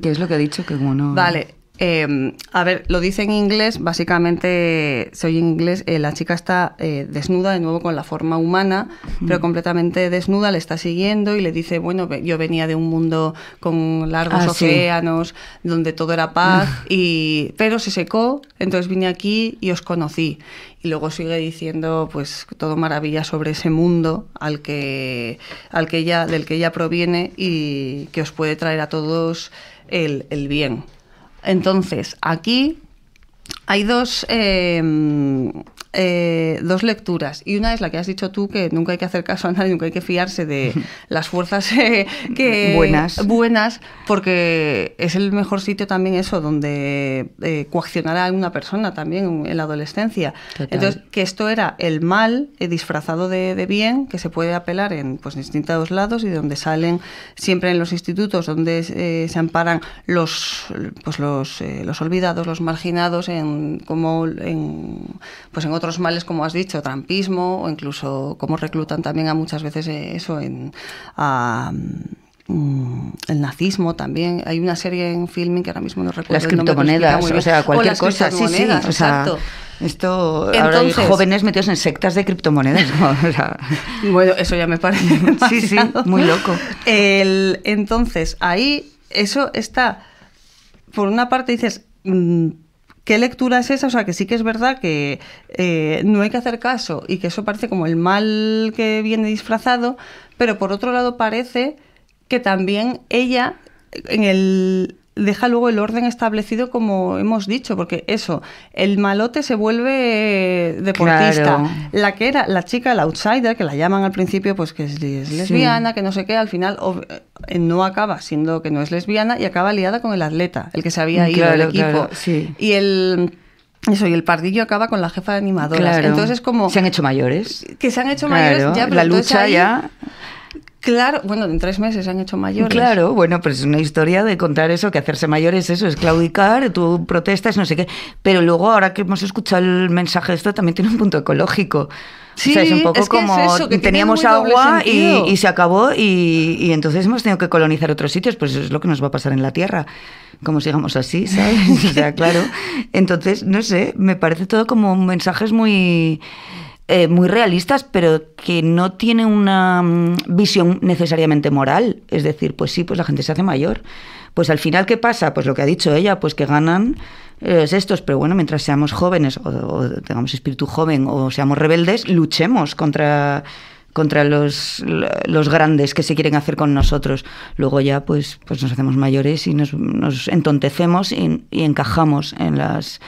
¿Qué es lo que ha dicho que uno... Vale, Em, a ver, lo dice en inglés, básicamente soy inglés, eh, la chica está eh, desnuda de nuevo con la forma humana, pero completamente desnuda, le está siguiendo y le dice, bueno, yo venía de un mundo con largos ah, océanos, donde todo era paz, <laughs> pero se secó, entonces vine aquí y os conocí. Y luego sigue diciendo, pues, todo maravilla sobre ese mundo al que, al que ella, del que ella proviene y que os puede traer a todos el bien. Entonces, aquí hay dos, eh, eh, dos lecturas. Y una es la que has dicho tú, que nunca hay que hacer caso a nadie, nunca hay que fiarse de <laughs> las fuerzas eh, que, buenas. buenas, porque es el mejor sitio también eso, donde coaccionará eh, coaccionar a una persona también en la adolescencia. Entonces, que esto era el mal disfrazado de, bien, que se puede apelar en pues, distintos lados y donde salen siempre en los institutos, donde se amparan los, pues, los, los olvidados, los marginados, en, como en, pues, en otros otros males, como has dicho, trampismo, o incluso cómo reclutan también a muchas veces eh, eso en... Mm, el nazismo también. Hay una serie en filming que ahora mismo no recuerdo. Las criptomonedas, o sea, cualquier cosa. Sí, sí, o sea, esto, ahora jóvenes metidos en sectas de criptomonedas. <laughs> bueno, eso ya me parece. <laughs> muy loco. entonces, ahí eso está. Por una parte dices, mm, ¿Qué lectura es esa? O sea, que sí que es verdad que eh, no hay que hacer caso y que eso parece como el mal que viene disfrazado, pero por otro lado parece que también ella en el deja luego el orden establecido como hemos dicho, porque eso, el malote se vuelve deportista. La que era la chica, la outsider, que la llaman al principio, pues que es, lesbiana, que no sé qué, al final eh, no acaba siendo que no es lesbiana y acaba liada con el atleta, el que se había ido del equipo. Y el... Eso, y el pardillo acaba con la jefa de animadoras. Entonces como... Se han hecho mayores. Que se han hecho mayores ya, La lucha ya... Claro, bueno, en tres meses se han hecho mayores. Claro, bueno, pues es una historia de contar eso, que hacerse mayores es eso, es claudicar, tú protestas, no sé qué. Pero luego, ahora que hemos escuchado el mensaje esto, también tiene un punto ecológico. Sí, es un poco como eso, que teníamos agua y, y, se acabó y, entonces hemos tenido que colonizar otros sitios, pues eso es lo que nos va a pasar en la Tierra, como sigamos así, <laughs> ¿sabes? O sea, claro. Entonces, no sé, me parece todo como un mensaje muy... Eh, muy realistas, pero que no tiene una mm, visión necesariamente moral. Es decir, pues sí, pues la gente se hace mayor. Pues al final, ¿qué pasa? Pues lo que ha dicho ella, pues que ganan eh, estos, pero bueno, mientras seamos jóvenes o, tengamos espíritu joven o seamos rebeldes, luchemos contra contra los, grandes que se quieren hacer con nosotros. Luego ya pues, pues nos hacemos mayores y nos, nos entontecemos y, y encajamos en las,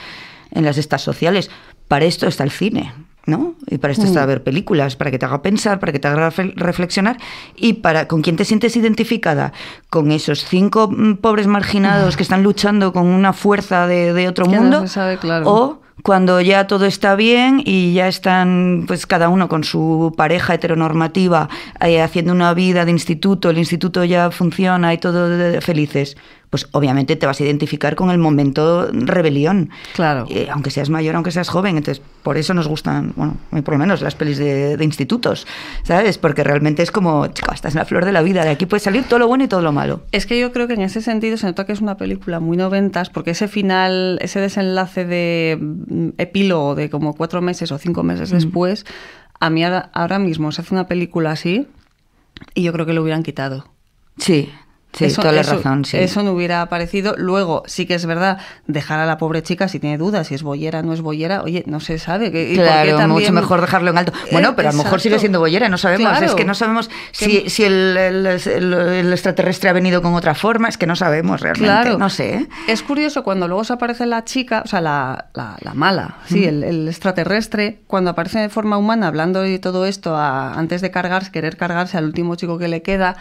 en las estas sociales. Para esto está el cine. ¿no? Y para esto está ver mm. películas, para que te haga pensar, para que te haga reflexionar y para con quién te sientes identificada, con esos cinco mm, pobres marginados que están luchando con una fuerza de, otro mundo, o cuando ya todo está bien y ya están pues cada uno con su pareja heteronormativa eh, haciendo una vida de instituto, el instituto ya funciona y todo felices pues obviamente te vas a identificar con el momento rebelión. Claro. Eh, aunque seas mayor, aunque seas joven. Entonces, por eso nos gustan, bueno, por lo menos las pelis de, institutos, ¿sabes? Porque realmente es como, chico, estás en la flor de la vida, de aquí puede salir todo lo bueno y todo lo malo. Es que yo creo que en ese sentido se nota que es una película muy noventas, porque ese final, ese desenlace de mm, epílogo de como cuatro meses o cinco meses después, a mí ahora, ahora mismo se hace una película así y yo creo que lo hubieran quitado. Sí, Sí, eso, la razón, sí. Eso no hubiera aparecido. Luego, sí que es verdad, dejar a la pobre chica si tiene dudas, si es bollera, o no es bollera oye, no se sabe. Que, claro, mucho mejor dejarlo en alto. Eh, bueno, pero a lo mejor sigue siendo bollera no sabemos. Es que no sabemos si, si el, extraterrestre ha venido con otra forma, es que no sabemos realmente. Claro. No sé. ¿eh? Es curioso cuando luego se aparece la chica, o sea, la, la, mala, sí, el, extraterrestre, cuando aparece de forma humana hablando de todo esto, antes de cargarse, querer cargarse al último chico que le queda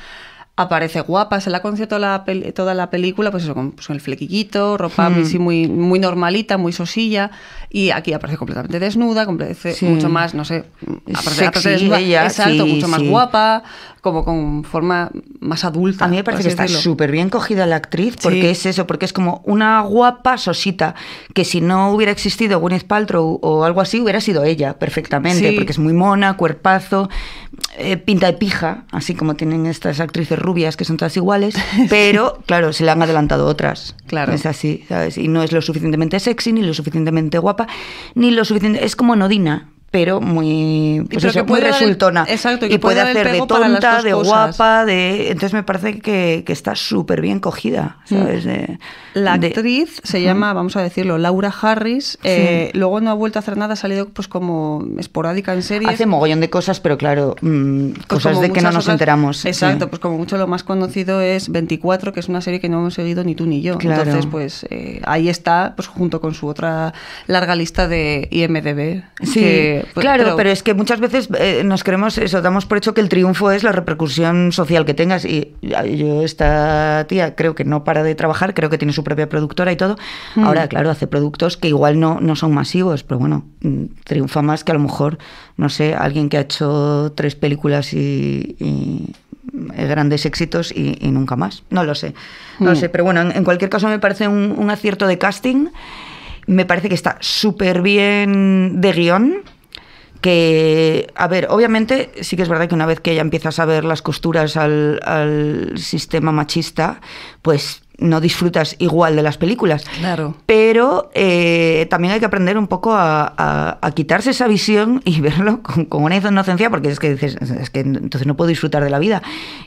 aparece guapa, se la concierto toda la, toda la película, pues eso, con, pues, el flequillito, ropa hmm. muy, muy normalita, muy sosilla, y aquí aparece completamente desnuda, aparece mucho más, no sé, Sexy, mucho más guapa, como con forma más adulta. A mí me parece que está súper bien cogida la actriz, porque es eso, porque es como una guapa sosita, que si no hubiera existido Gwyneth Paltrow o algo así, hubiera sido ella perfectamente, porque es muy mona, cuerpazo, eh, pinta de pija, así como tienen estas actrices rubias que son todas iguales, <laughs> pero claro, se le han adelantado otras. Claro. Es así, ¿sabes? Y no es lo suficientemente sexy, ni lo suficientemente guapa, ni lo suficiente. Es como Nodina, pero muy, pues resultona. exacto, y, puede, hacer de tonta, de guapa, de. Entonces me parece que, está súper bien cogida, mm. ¿sabes? la actriz se llama, vamos a decirlo, Laura Harris. Eh, luego no ha vuelto a hacer nada, ha salido pues como esporádica en series. Hace mogollón de cosas, pero claro, mm, pues cosas de que no nos enteramos. Exacto, pues como mucho lo más conocido es 24, que es una serie que no hemos seguido ni tú ni yo. Entonces, pues eh, ahí está, pues junto con su otra larga lista de IMDB. Sí. Que, pues, claro, pero, es que muchas veces eh, nos creemos eso, damos por hecho que el triunfo es la repercusión social que tengas y yo esta tía creo que no para de trabajar, creo que tiene su propia productora y todo. Mm. Ahora, claro, hace productos que igual no, no son masivos, pero bueno, mm, triunfa más que a lo mejor, no sé, alguien que ha hecho tres películas y, eh, grandes éxitos y, nunca más. No lo sé. No mm. sé. Pero bueno, en, cualquier caso me parece un, un acierto de casting. Me parece que está súper bien de guión que, a ver, obviamente sí que es verdad que una vez que ya empiezas a ver las costuras al, al sistema machista, pues no disfrutas igual de las películas. Claro. Pero eh, también hay que aprender un poco a, quitarse esa visión y <laughs> verlo con, una inocencia, porque es que dices, es que entonces no puedo disfrutar de la vida.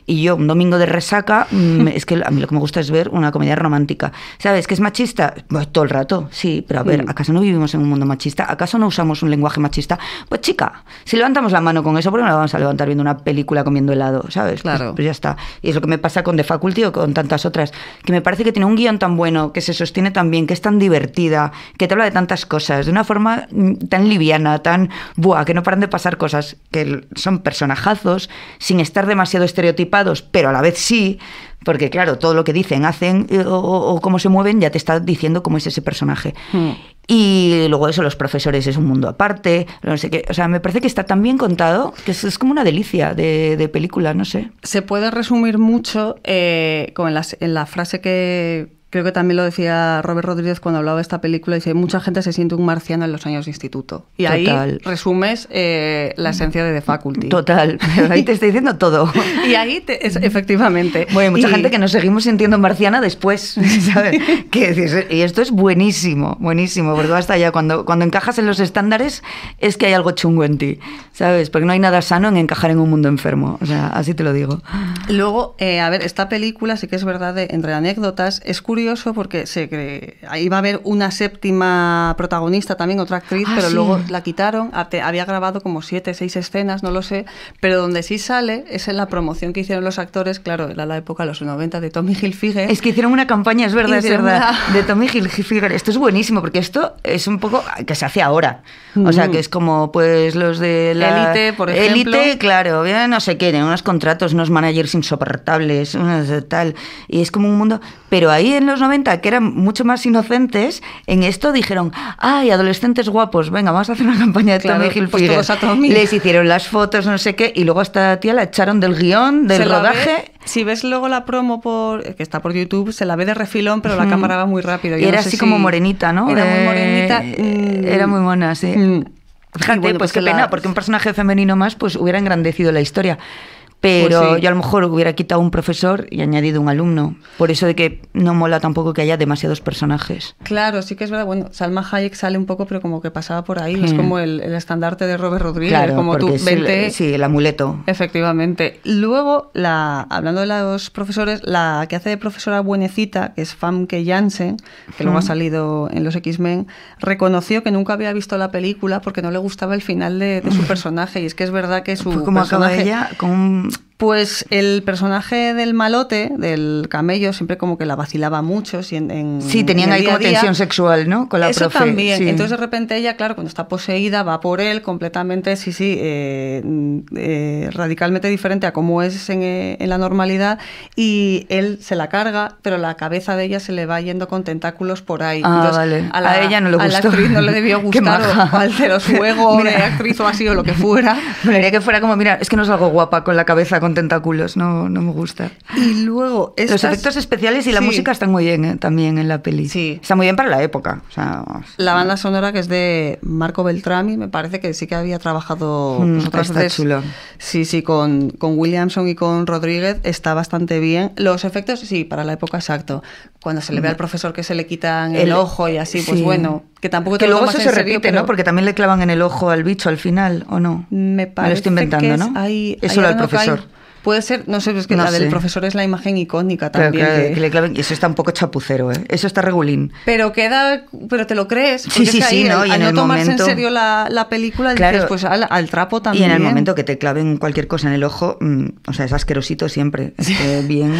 Y yo, un domingo de resaca, mm, <laughs> es que a mí lo que me gusta es ver una comedia romántica. ¿Sabes? ¿Que es machista? Pues, todo el rato, sí, pero a ver, ¿acaso no vivimos en un mundo machista? ¿Acaso no usamos un lenguaje machista? Pues chica, si levantamos la mano con eso, ¿por qué no la vamos a levantar viendo una película comiendo helado? ¿Sabes? Pues, claro. Pues, ya está. Y es lo que me pasa con The Faculty o con tantas otras, que me parece que tiene un guión tan bueno, que se sostiene tan bien, que es tan divertida, que te habla de tantas cosas, de una forma mm, tan liviana, tan buah, que no paran de pasar cosas, que son personajazos, sin estar demasiado estereotipados, pero a la vez sí. Porque claro, todo lo que dicen, hacen eh, o, cómo se mueven ya te está diciendo cómo es ese personaje. Hmm. Y luego eso, los profesores es un mundo aparte, no sé qué. O sea, me parece que está tan bien contado que es, como una delicia de, película, no sé. Se puede resumir mucho eh, con en la frase que, Creo que también lo decía Robert Rodríguez cuando hablaba de esta película, dice, mucha gente se siente un marciano en los años de instituto. Y ahí resumes eh, la esencia de The Faculty. Total, <laughs> ahí te estoy diciendo todo. <laughs> y ahí, es, efectivamente. Bueno, mucha gente que nos seguimos sintiendo marciana después, <laughs> ¿sabes? y esto es buenísimo, buenísimo, porque hasta ya cuando, cuando encajas en los estándares es que hay algo chungo en ti, ¿sabes? Porque no hay nada sano en encajar en un mundo enfermo, o sea, así te lo digo. Luego, eh, a ver, esta película sí que es verdad, entre anécdotas, es curioso curioso porque se cree, iba a haber una séptima protagonista también, otra actriz, ah, pero luego la quitaron. Ah, había grabado como siete, seis escenas, no lo sé. Pero donde sí sale es en la promoción que hicieron los actores, claro, era la época, los 90, de Tommy Hilfiger. Es que hicieron una campaña, es verdad, es verdad, de Tommy Hilfiger. Esto es buenísimo porque esto es un poco ah, que se hace ahora. O sea, mm. que es como pues los de la... Élite, por ejemplo. Élite, claro, no sé qué, unos contratos, unos managers insoportables, unos tal. Y es como un mundo... Pero ahí en 90, que eran mucho más inocentes, en esto dijeron, ay, adolescentes guapos, venga, vamos a hacer una campaña de Tommy pues Les hicieron las fotos, no sé qué, y luego a esta tía la echaron del guión, del rodaje. si ves luego la promo por, que está por YouTube, se la ve de refilón, pero la mm. cámara va muy rápido. Y era así como morenita, ¿no? Era muy morenita. Mm. Era muy mona, sí. Mm. Fíjate, pues, pues, qué pena, porque un personaje femenino más pues hubiera engrandecido la historia. Pues pero yo a lo mejor hubiera quitado un profesor y añadido un alumno. Por eso de que no mola tampoco que haya demasiados personajes. Claro, sí que es verdad. Bueno, Salma Hayek sale un poco, pero como que pasaba por ahí. Es hmm. como el, estandarte de Robert Rodríguez. como tú, El, sí, el amuleto. Efectivamente. Luego, la, hablando de los profesores, la que hace de profesora buenecita, que es Famke Janssen, que luego ha hmm. salido en los X-Men, reconoció que nunca había visto la película porque no le gustaba el final de, su hmm. personaje. Y es que es verdad que pues su. como acaba ella, con un um, Pues el personaje del malote, del camello, siempre como que la vacilaba mucho. En, en, sí, tenían ahí como tensión sexual, ¿no? Con la Eso profe. también. Entonces de repente ella, claro, cuando está poseída, va por él completamente, sí, sí, eh, mm, eh, radicalmente diferente a como es eh, en, la normalidad. Y él se la carga, pero la cabeza de ella se le va yendo con tentáculos por ahí. Ah, vale. a, la, a, ella no le gustó. A la actriz no le debió <laughs> gustar, al de los juegos <laughs> de actriz o así o lo que fuera. <laughs> Me que fuera como, mira, es que no es algo guapa con la cabeza con tentáculos, no, no me gusta. Y luego... Los efectos especiales y la música están muy bien ¿eh? también en la peli. Sí. Está muy bien para la época. la banda sonora que es de Marco Beltrami, me parece que sí que había trabajado... Hmm, pues otras Sí, sí, con, con Williamson y con Rodríguez está bastante bien. Los efectos, sí, para la época exacto. Cuando se le ve al hmm. profesor que se le quitan el, ojo y así, pues bueno, que tampoco te que luego eso se ¿no? Porque también le clavan en el ojo al bicho al final, ¿o no? Me parece me lo estoy inventando, que ¿no? Eso hay el profesor. Puede ser, no sé, es que la del profesor es la imagen icónica también. Claro, que, que le claven, eso está un poco chapucero, ¿eh? Eso está regulín. Pero queda, pero te lo crees. Sí, sí, sí, ¿no? Y en no tomarse en serio la, película, dices, pues al, trapo también. Y en el momento que te claven cualquier cosa en el ojo, mm, o sea, es asquerosito siempre, bien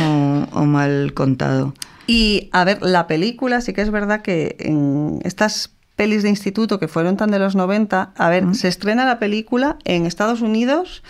o, mal contado. Y a ver, la película sí que es verdad que en estas pelis de instituto que fueron tan de los 90, a ver, se estrena la película en Estados Unidos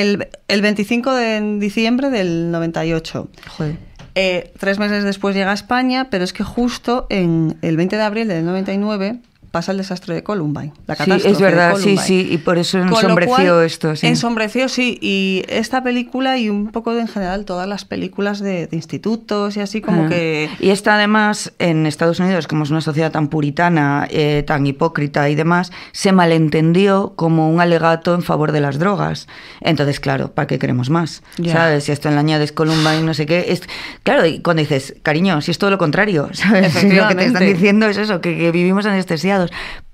el, 25 de diciembre del 98. Joder. Eh, tres meses después llega a España, pero es que justo en el 20 de abril del 99 pasa el desastre de Columbine, la catástrofe Sí, es verdad, sí, sí, y por eso ensombreció esto. Sí. Ensombreció, sí, y esta película y un poco en general todas las películas de, institutos y así como ah. que... Y esta además en Estados Unidos, como es una sociedad tan puritana, eh, tan hipócrita y demás, se malentendió como un alegato en favor de las drogas. Entonces, claro, ¿para qué queremos más? ¿Sabes? Si esto en la añades Columbine, no sé qué. Es... Claro, y cuando dices, cariño, si es todo lo contrario, <laughs> ¿sabes? Lo que te están diciendo es eso, que, que vivimos anestesiados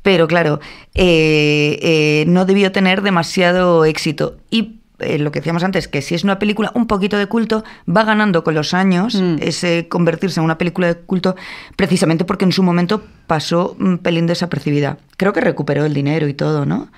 pero claro, eh, eh, no debió tener demasiado éxito. Y eh, lo que decíamos antes, que si es una película un poquito de culto, va ganando con los años mm. ese convertirse en una película de culto, precisamente porque en su momento pasó un pelín desapercibida. Creo que recuperó el dinero y todo, ¿no?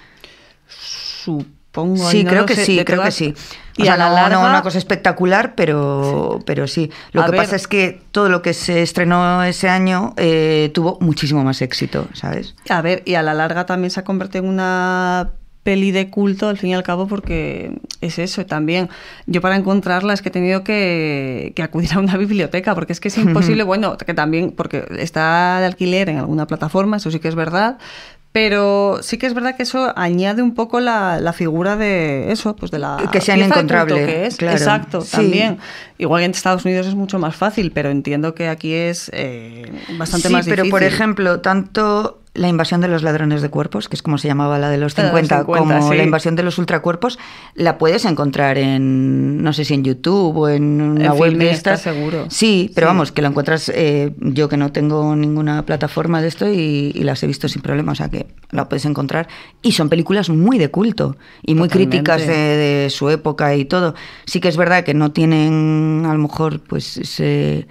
Sí, creo que sí, creo que sí. O y sea, a la no, larga... una cosa espectacular, pero sí, pero sí. Lo que pasa es que todo lo que se estrenó ese año eh, tuvo muchísimo más éxito, ¿sabes? A ver, y a la larga también se ha convertido en una peli de culto al fin y al cabo porque es eso también. Yo para encontrarla es que he tenido que, que acudir a una biblioteca porque es que es <laughs> imposible, bueno, que también porque está de alquiler en alguna plataforma, eso sí que es verdad, pero sí que es verdad que eso añade un poco la, la figura de eso, pues de la. Que sean encontrables. es. Exacto, también. Igual en Estados Unidos es mucho más fácil, pero entiendo que aquí es eh, bastante más difícil. Sí, pero por ejemplo, tanto la invasión de los ladrones de cuerpos, que es como se llamaba la de los 50, como la invasión de los ultracuerpos, la puedes encontrar en, no sé si en YouTube o en una en web seguro. Sí, pero vamos, que la encuentras, eh, yo que no tengo ninguna plataforma de esto y, las he visto sin problema, o sea que la puedes encontrar. Y son películas muy de culto y muy críticas de, de, su época y todo. Sí que es verdad que no tienen, a lo mejor, pues ese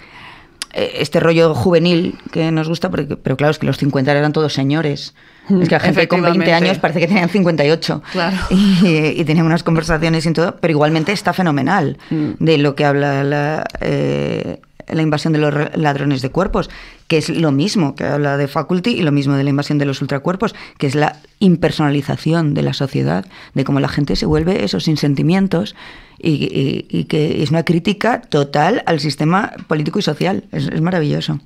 eh, este rollo juvenil que nos gusta, porque, pero claro, es que los 50 eran todos señores. Es que la gente con 20 años parece que tenían 58. Claro. <laughs> Y, y tenían unas conversaciones y todo, pero igualmente está fenomenal mm. de lo que habla la, eh, la invasión de los ladrones de cuerpos, que es lo mismo que habla de Faculty y lo mismo de la invasión de los ultracuerpos, que es la impersonalización de la sociedad, de cómo la gente se vuelve esos sin sentimientos y, que es una crítica total al sistema político y social. Es, maravilloso.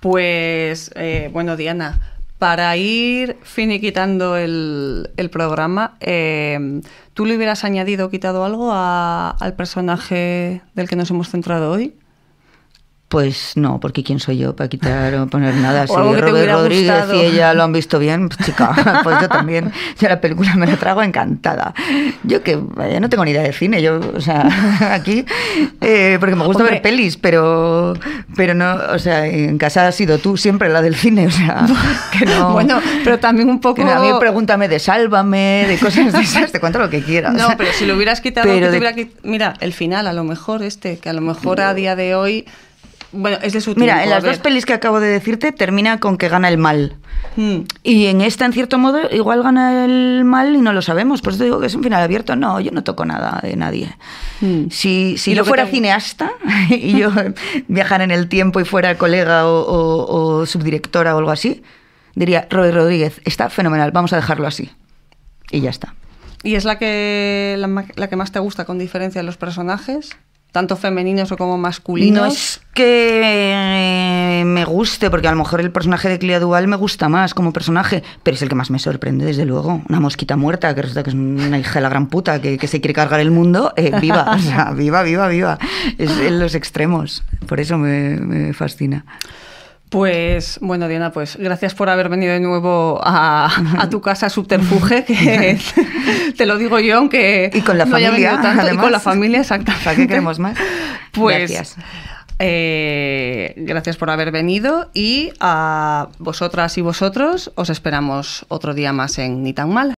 Pues, eh, bueno, Diana, para ir finiquitando el, programa, eh, ¿tú le hubieras añadido o quitado algo al personaje del que nos hemos centrado hoy? Pues no, porque ¿quién soy yo para quitar o poner nada? <laughs> Si Rodríguez y ella lo han visto bien, pues chica, <laughs> pues yo también. Ya la película me la trago encantada. Yo que no tengo ni idea de cine, yo, o sea, <laughs> aquí, eh, porque me gusta ver pelis, pero, pero no, o sea, en casa has sido tú siempre la del cine, o sea, que no. bueno, pero también un poco. A mí pregúntame de sálvame, de cosas de esas, te cuento lo que quieras. No, pero si lo hubieras quitado, te hubiera... mira, el final a lo mejor este, que a lo mejor a mm. día de hoy bueno, es de su Mira, en las dos pelis que acabo de decirte termina con que gana el mal. Hmm. Y en esta, en cierto modo, igual gana el mal y no lo sabemos. Por eso digo que es un final abierto. No, yo no toco nada de nadie. Hmm. Si, si yo fuera cineasta y yo <laughs> <laughs> viajara en el tiempo y fuera colega o, subdirectora o algo así, diría, Roy Rodríguez, está fenomenal, vamos a dejarlo así. Y ya está. ¿Y es la que, la que más te gusta con diferencia de los personajes? tanto femeninos o como masculinos. No es que eh, me guste, porque a lo mejor el personaje de Clea Dual me gusta más como personaje, pero es el que más me sorprende, desde luego. Una mosquita muerta, que resulta que es una hija de la gran puta, que, se quiere cargar el mundo, eh, viva, viva, viva, viva. Es en los extremos, por eso me fascina. Pues bueno, Diana, pues gracias por haber venido de nuevo a, tu casa subterfuge, que <laughs> te lo digo yo, aunque. Y con la familia, tanto, con la familia, exactamente. ¿Para qué queremos más? Pues. Gracias. Eh, gracias por haber venido y a vosotras y vosotros os esperamos otro día más en Ni tan mal.